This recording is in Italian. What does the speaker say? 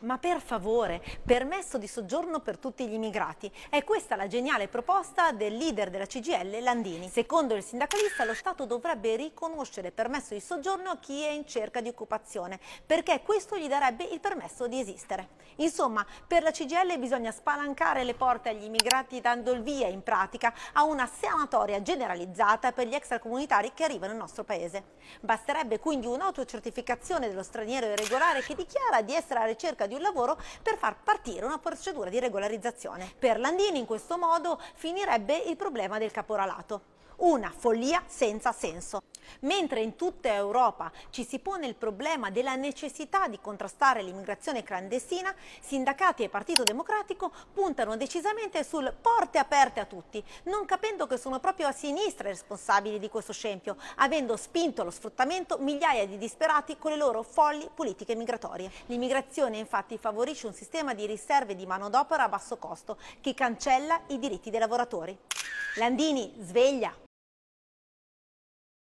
ma per favore, permesso di soggiorno per tutti gli immigrati. È questa la geniale proposta del leader della CGL Landini. Secondo il sindacalista lo Stato dovrebbe riconoscere permesso di soggiorno a chi è in cerca di occupazione, perché questo gli darebbe il permesso di esistere. Insomma, per la CGL bisogna spalancare le porte agli immigrati dando il via in pratica a una sanatoria generalizzata per gli extracomunitari che arrivano nel nostro paese. Basterebbe quindi un'autocertificazione dello straniero irregolare che dichiara di essere alla ricerca di un lavoro per far partire una procedura di regolarizzazione. Per Landini in questo modo finirebbe il problema del caporalato. Una follia senza senso. Mentre in tutta Europa ci si pone il problema della necessità di contrastare l'immigrazione clandestina, sindacati e Partito Democratico puntano decisamente sul porte aperte a tutti, non capendo che sono proprio a sinistra i responsabili di questo scempio, avendo spinto allo sfruttamento migliaia di disperati con le loro folli politiche migratorie. L'immigrazione infatti infatti favorisce un sistema di riserve di manodopera a basso costo che cancella i diritti dei lavoratori. Landini, sveglia!